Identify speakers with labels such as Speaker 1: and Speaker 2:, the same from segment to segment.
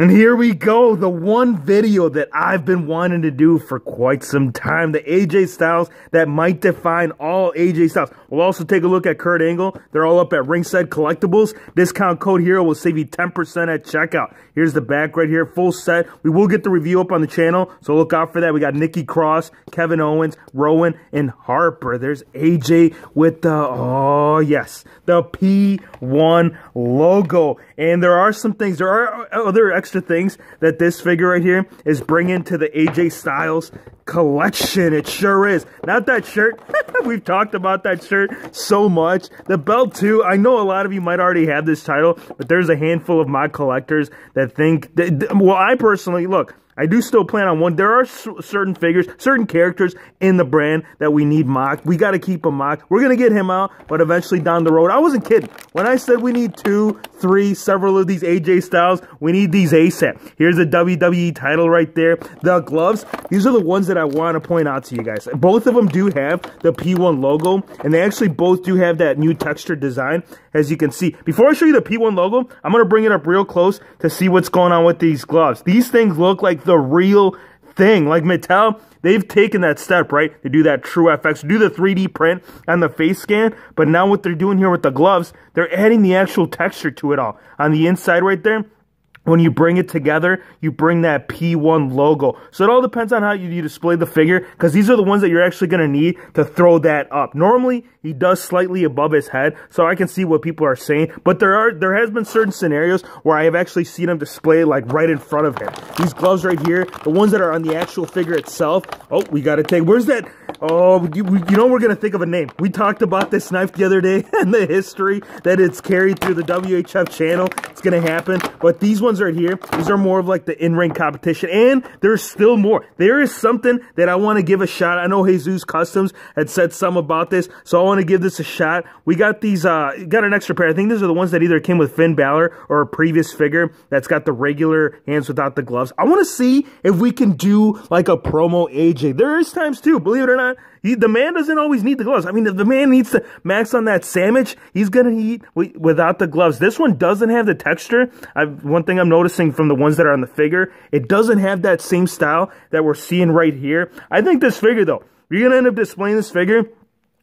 Speaker 1: And here we go, the one video that I've been wanting to do for quite some time. The AJ Styles that might define all AJ Styles. We'll also take a look at Kurt Angle. They're all up at Ringside Collectibles. Discount code HERO will save you 10% at checkout. Here's the back right here, full set. We will get the review up on the channel, so look out for that. We got Nikki Cross, Kevin Owens, Rowan, and Harper. There's AJ with the, oh yes, the P1 logo. And there are some things, there are other extra extra things that this figure right here is bringing to the AJ Styles collection. It sure is. Not that shirt. We've talked about that shirt so much. The belt too. I know a lot of you might already have this title, but there's a handful of my collectors that think, that, well, I personally, look, I do still plan on one. There are certain figures, certain characters in the brand that we need mocked. We got to keep them mocked. We're going to get him out, but eventually down the road. I wasn't kidding. When I said we need two, three, several of these AJ Styles, we need these ASAP. Here's the WWE title right there. The gloves, these are the ones that I want to point out to you guys. Both of them do have the P1 logo, and they actually both do have that new texture design, as you can see. Before I show you the P1 logo, I'm going to bring it up real close to see what's going on with these gloves. These things look like the real thing. Like Mattel, they've taken that step, right? They do that true FX, do the 3D print and the face scan. But now what they're doing here with the gloves, they're adding the actual texture to it all. On the inside right there, when you bring it together, you bring that P1 logo. So it all depends on how you, display the figure because these are the ones that you're actually going to need to throw that up. Normally, he does slightly above his head, so I can see what people are saying. But there are there has been certain scenarios where I have actually seen him display like right in front of him. These gloves right here, the ones that are on the actual figure itself. Oh, we got to take. Where's that? Oh, you, you know we're going to think of a name. We talked about this knife the other day and the history that it's carried through the WHF channel. It's going to happen. But these ones right here, these are more of like the in-ring competition. And there's still more. There is something that I want to give a shot. I know Jesus Customs had said some about this, so I want to give this a shot. We got these, uh, got an extra pair. I think these are the ones that either came with Finn Balor or a previous figure that's got the regular hands without the gloves. I want to see if we can do like a promo AJ. There is times too, believe it or not, he, the man doesn't always need the gloves. I mean, if the man needs to max on that sandwich, he's gonna eat without the gloves. This one doesn't have the texture. I've, one thing I'm noticing from the ones that are on the figure, it doesn't have that same style that we're seeing right here. I think this figure though, you're gonna end up displaying this figure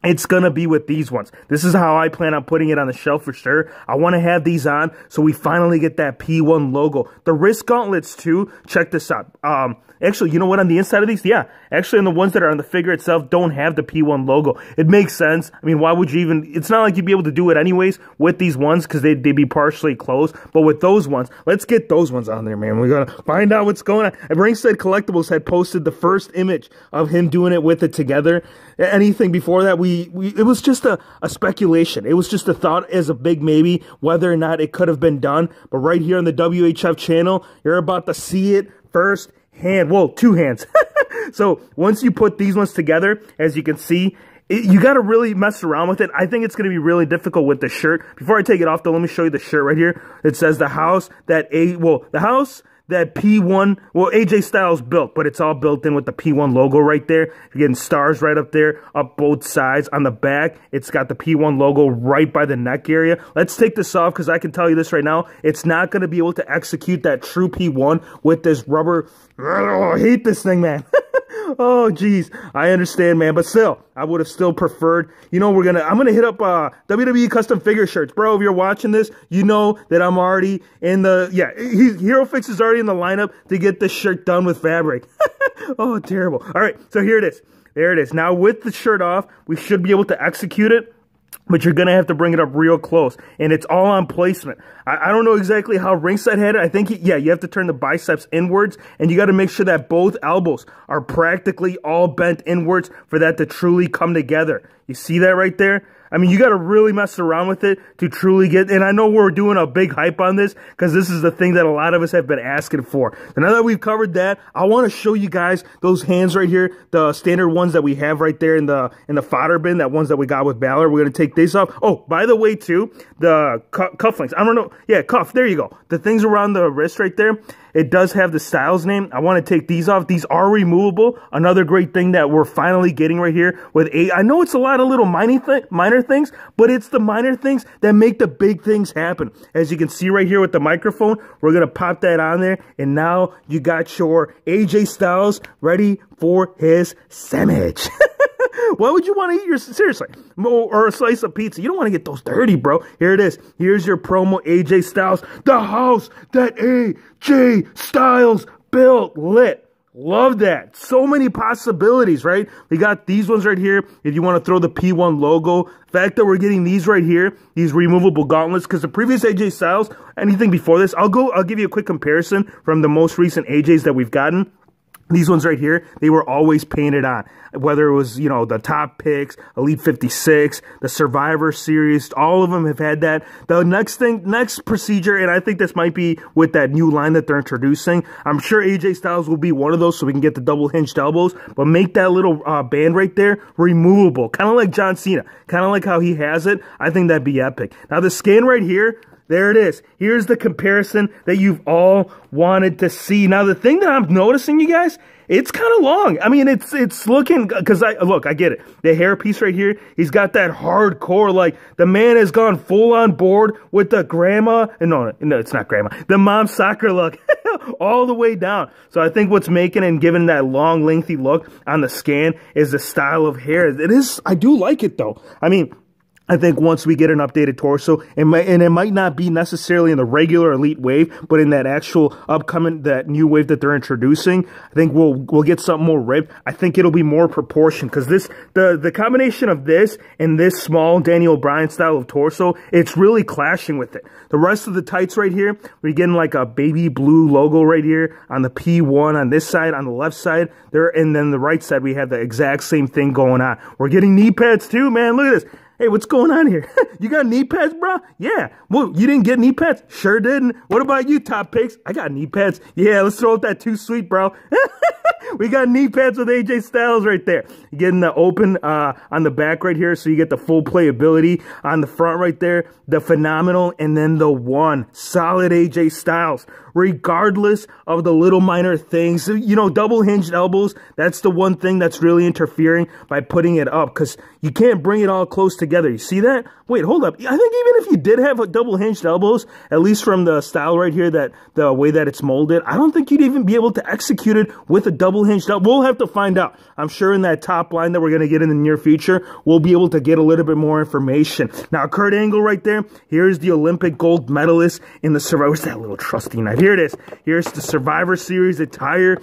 Speaker 1: it's going to be with these ones. This is how I plan on putting it on the shelf for sure. I want to have these on so we finally get that P1 logo. The wrist gauntlets too, check this out. Um, actually, you know what, on the inside of these? Yeah, actually on the ones that are on the figure itself don't have the P1 logo. It makes sense. I mean, why would you even, it's not like you'd be able to do it anyways with these ones because they'd, they'd be partially closed. But with those ones, let's get those ones on there, man. We're going to find out what's going on. And Ringstead Collectibles had posted the first image of him doing it with it together. Anything before that, we we, it was just a, a speculation. It was just a thought as a big maybe whether or not it could have been done. But right here on the WHF channel, you're about to see it first hand. Whoa, two hands. so once you put these ones together, as you can see, it, you got to really mess around with it. I think it's going to be really difficult with the shirt. Before I take it off, though, let me show you the shirt right here. It says the house that a well, the house that P1, well, AJ Styles built, but it's all built in with the P1 logo right there. You're getting stars right up there, up both sides. On the back, it's got the P1 logo right by the neck area. Let's take this off because I can tell you this right now. It's not going to be able to execute that true P1 with this rubber. I hate this thing, man. Oh, geez. I understand, man. But still, I would have still preferred, you know, we're going to, I'm going to hit up uh, WWE custom figure shirts. Bro, if you're watching this, you know that I'm already in the, yeah, he, Hero Fix is already in the lineup to get this shirt done with fabric. oh, terrible. All right. So here it is. There it is. Now with the shirt off, we should be able to execute it but you're going to have to bring it up real close. And it's all on placement. I, I, don't know exactly how ringside had it. I think, he, yeah, you have to turn the biceps inwards, and you got to make sure that both elbows are practically all bent inwards for that to truly come together. You see that right there? I mean, you got to really mess around with it to truly get. And I know we're doing a big hype on this because this is the thing that a lot of us have been asking for. And now that we've covered that, I want to show you guys those hands right here, the standard ones that we have right there in the in the fodder bin, that ones that we got with Balor. We're gonna take these off. Oh, by the way, too, the cu cufflinks. I don't know. Yeah, cuff. There you go. The things around the wrist right there. It does have the styles name. I want to take these off. These are removable. Another great thing that we're finally getting right here with eight. I know it's a lot of little minor, th minor things, but it's the minor things that make the big things happen. As you can see right here with the microphone, we're going to pop that on there. And now you got your AJ Styles ready for his sandwich. Why would you want to eat your seriously or a slice of pizza? You don't want to get those dirty, bro. Here it is. Here's your promo AJ Styles, the house that AJ Styles built lit. Love that. So many possibilities, right? We got these ones right here. If you want to throw the P1 logo, fact that we're getting these right here, these removable gauntlets, because the previous AJ Styles, anything before this, I'll go, I'll give you a quick comparison from the most recent AJs that we've gotten these ones right here, they were always painted on. Whether it was, you know, the top picks, Elite 56, the Survivor Series, all of them have had that. The next thing, next procedure, and I think this might be with that new line that they're introducing. I'm sure AJ Styles will be one of those so we can get the double hinged elbows, but make that little uh, band right there removable. Kind of like John Cena, kind of like how he has it. I think that'd be epic. Now, the scan right here, there it is. Here's the comparison that you've all wanted to see. Now, the thing that I'm noticing, you guys, it's kind of long. I mean, it's it's looking because I look, I get it. The hair piece right here, he's got that hardcore. Like the man has gone full on board with the grandma. And no, no, it's not grandma. The mom soccer look, all the way down. So I think what's making and giving that long, lengthy look on the scan is the style of hair. It is. I do like it though. I mean, I think once we get an updated torso, it might, and it might not be necessarily in the regular elite wave, but in that actual upcoming that new wave that they're introducing, I think we'll we'll get something more ripped. I think it'll be more proportioned because this the the combination of this and this small Daniel Bryan style of torso, it's really clashing with it. The rest of the tights right here, we're getting like a baby blue logo right here on the P1 on this side, on the left side there, and then the right side we have the exact same thing going on. We're getting knee pads too, man. Look at this. Hey, what's going on here? you got knee pads, bro? Yeah. Well, you didn't get knee pads? Sure didn't. What about you, top picks? I got knee pads. Yeah, let's throw out that too sweet, bro. we got knee pads with AJ Styles right there. Getting the open uh, on the back right here, so you get the full playability on the front right there. The phenomenal, and then the one solid AJ Styles. Regardless of the little minor things, you know, double hinged elbows. That's the one thing that's really interfering by putting it up because you can't bring it all close together. You see that? Wait, hold up. I think even if you did have double hinged elbows, at least from the style right here, that the way that it's molded, I don't think you'd even be able to execute it with a double double hinged up. We'll have to find out. I'm sure in that top line that we're going to get in the near future, we'll be able to get a little bit more information. Now, Kurt Angle right there, here's the Olympic gold medalist in the Survivor. Where's that little trusty knife? Here it is. Here's the Survivor Series attire.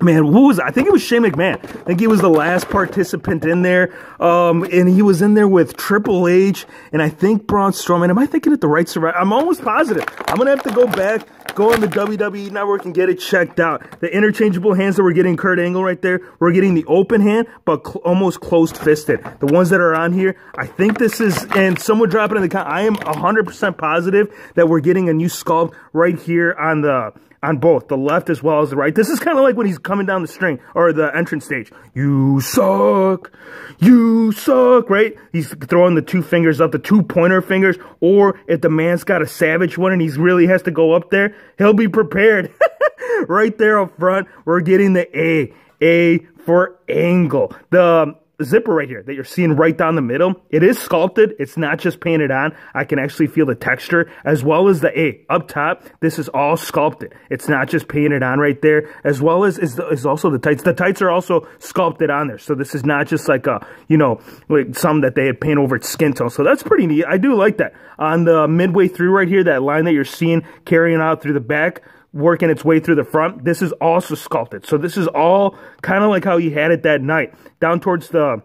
Speaker 1: Man, who was I? think it was Shane McMahon. I think he was the last participant in there. Um, and he was in there with Triple H and I think Braun Strowman. Am I thinking it the right Survivor? I'm almost positive. I'm going to have to go back Go on the WWE Network and get it checked out. The interchangeable hands that we're getting Kurt Angle right there, we're getting the open hand, but cl almost closed fisted. The ones that are on here, I think this is, and someone drop it in the comment. I am 100% positive that we're getting a new sculpt right here on the on both the left as well as the right. This is kind of like when he's coming down the string or the entrance stage. You suck, you suck, right? He's throwing the two fingers up, the two pointer fingers, or if the man's got a savage one and he really has to go up there, he'll be prepared. right there up front, we're getting the A, A for angle. The zipper right here that you're seeing right down the middle, it is sculpted. It's not just painted on. I can actually feel the texture as well as the A hey, up top. This is all sculpted. It's not just painted on right there as well as is, the, is also the tights. The tights are also sculpted on there. So this is not just like a, you know, like some that they had paint over its skin tone. So that's pretty neat. I do like that. On the midway through right here, that line that you're seeing carrying out through the back, working its way through the front. This is also sculpted. So this is all kind of like how he had it that night down towards the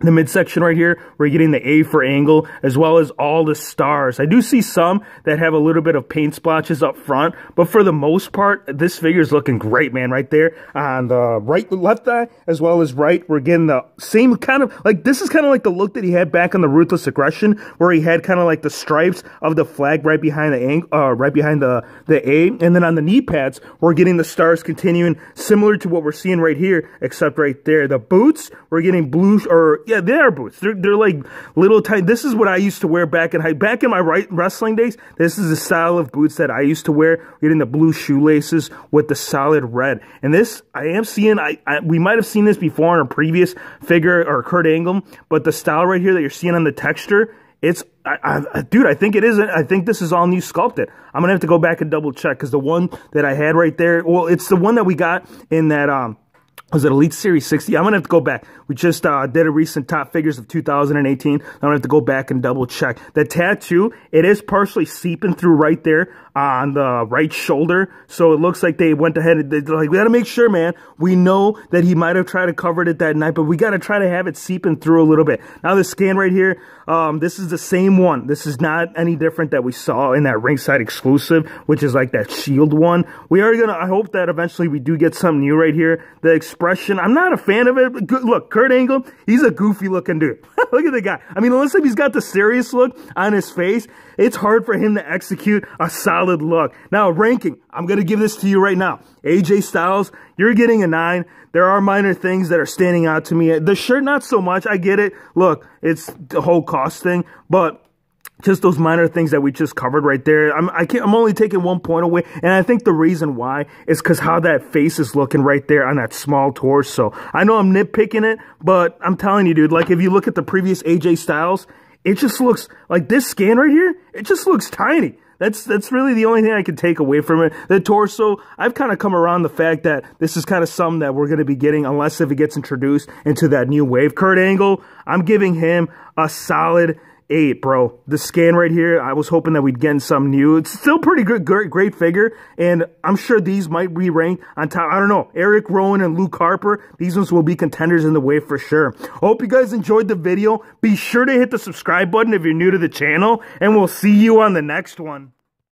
Speaker 1: the midsection right here, we're getting the A for angle, as well as all the stars. I do see some that have a little bit of paint splotches up front, but for the most part, this figure is looking great, man, right there on the right, left eye, as well as right. We're getting the same kind of, like, this is kind of like the look that he had back on the Ruthless Aggression, where he had kind of like the stripes of the flag right behind the angle, uh, right behind the, the A, and then on the knee pads, we're getting the stars continuing, similar to what we're seeing right here, except right there. The boots, we're getting blue, or yeah, they are boots. They're they're like little tiny. This is what I used to wear back in high back in my right wrestling days. This is the style of boots that I used to wear, getting the blue shoelaces with the solid red. And this I am seeing. I, I we might have seen this before in a previous figure or Kurt Angle, but the style right here that you're seeing on the texture it's I, I, dude i think it is i think this is all new sculpted i'm gonna have to go back and double check because the one that i had right there well it's the one that we got in that um was it Elite Series 60? I'm going to have to go back. We just uh, did a recent top figures of 2018. I'm going to have to go back and double check. The tattoo, it is partially seeping through right there on the right shoulder. So it looks like they went ahead and they're like, we got to make sure, man. We know that he might have tried to cover it that night, but we got to try to have it seeping through a little bit. Now, this scan right here, um, this is the same one. This is not any different that we saw in that ringside exclusive, which is like that shield one. We are going to, I hope that eventually we do get something new right here. The expression, I'm not a fan of it. Good, look, Kurt Angle, he's a goofy looking dude. look at the guy. I mean, unless he's got the serious look on his face, it's hard for him to execute a solid look. Now, ranking, I'm going to give this to you right now. AJ Styles, you're getting a nine. There are minor things that are standing out to me. The shirt, not so much. I get it. Look, it's the whole cost thing, but just those minor things that we just covered right there. I'm I can't, I'm only taking one point away, and I think the reason why is because how that face is looking right there on that small torso. I know I'm nitpicking it, but I'm telling you, dude. Like if you look at the previous AJ Styles, it just looks like this scan right here. It just looks tiny. That's that's really the only thing I can take away from it. The torso, I've kind of come around the fact that this is kind of something that we're going to be getting unless if it gets introduced into that new wave. Kurt Angle, I'm giving him a solid eight, bro. The scan right here, I was hoping that we'd get some new. It's still pretty good, great, great figure, and I'm sure these might be ranked on top. I don't know. Eric Rowan and Luke Harper, these ones will be contenders in the way for sure. Hope you guys enjoyed the video. Be sure to hit the subscribe button if you're new to the channel, and we'll see you on the next one.